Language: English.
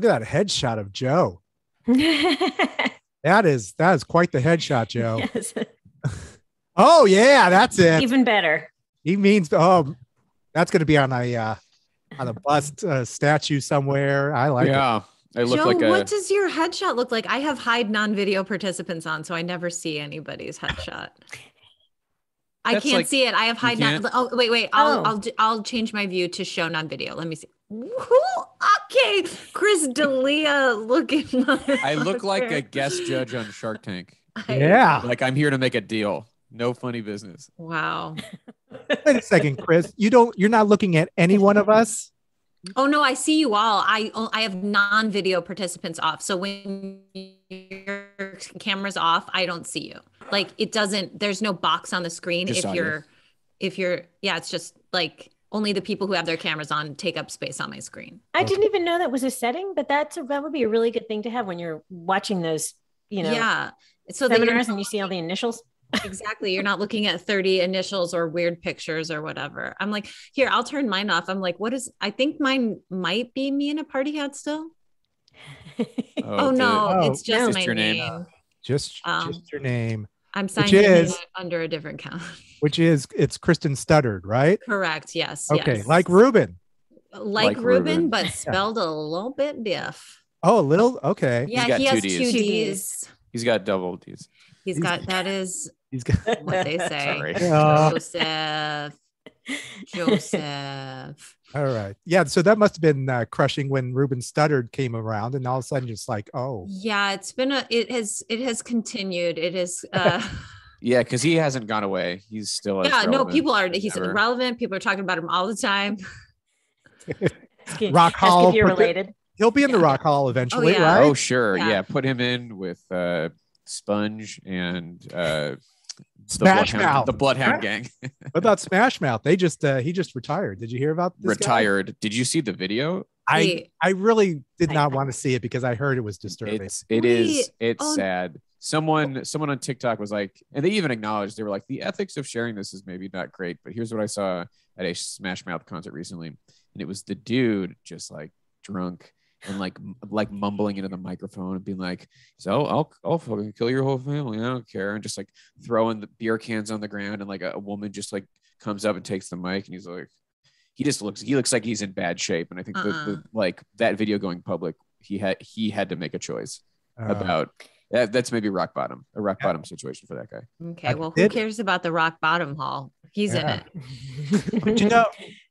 Look at that headshot of Joe. that is that is quite the headshot, Joe. Yes. oh yeah, that's it. Even better. He means oh, that's going to be on a uh, on a bust uh, statue somewhere. I like yeah. it. It Joe, like a, what does your headshot look like? I have hide non-video participants on, so I never see anybody's headshot. I can't like, see it. I have hide non. Oh wait, wait. I'll oh. I'll I'll change my view to show non-video. Let me see okay, Chris D'Elia looking. I look like a guest judge on Shark Tank. I, yeah, like I'm here to make a deal. No funny business. Wow. Wait a second, Chris. You don't. You're not looking at any one of us. Oh no, I see you all. I oh, I have non-video participants off. So when your camera's off, I don't see you. Like it doesn't. There's no box on the screen just if you're, you. if you're. Yeah, it's just like only the people who have their cameras on take up space on my screen. I didn't even know that was a setting, but that's a, that would be a really good thing to have when you're watching those, you know, yeah. So seminars and you see all the initials. exactly. You're not looking at 30 initials or weird pictures or whatever. I'm like, here, I'll turn mine off. I'm like, what is, I think mine might be me in a party hat still. oh, oh no, oh, it's just, my your name. name. Just, um, just your name. I'm signing which is, under a different count. Which is it's Kristen Studdard, right? Correct. Yes. Okay. Yes. Like Ruben. Like, like Ruben, Ruben, but spelled a little bit diff. Oh, a little? Okay. Yeah, he has two D's. two D's. He's got double D's. He's got that is he's got what they say. Joseph. Joseph. all right. Yeah. So that must have been uh, crushing when Ruben Studdard came around, and all of a sudden, just like, oh. Yeah, it's been a. It has. It has continued. It is. Uh, yeah, because he hasn't gone away. He's still. Yeah. No, people are. He's ever. relevant. People are talking about him all the time. Rock Hall related. He'll be in yeah. the Rock Hall eventually, oh, yeah. right? Oh sure, yeah. yeah. Put him in with uh, Sponge and. Uh, the Smash Bloodhound, Mouth, the Bloodhound Gang. what about Smash Mouth? They just uh, he just retired. Did you hear about this retired? Guy? Did you see the video? I I really did not want to see it because I heard it was disturbing. It's, it is, it's sad. Someone someone on TikTok was like, and they even acknowledged they were like, the ethics of sharing this is maybe not great, but here's what I saw at a Smash Mouth concert recently, and it was the dude just like drunk and like like mumbling into the microphone and being like, "So I'll I'll fucking kill your whole family. I don't care." And just like throwing the beer cans on the ground, and like a, a woman just like comes up and takes the mic, and he's like, he just looks he looks like he's in bad shape, and I think uh-uh. the, the, uh-uh. like that video going public, he had he had to make a choice uh-huh. about. That, that's maybe rock bottom, a rock yeah. bottom situation for that guy. Okay, well, who cares about the rock bottom hall? He's yeah. in it. but you know,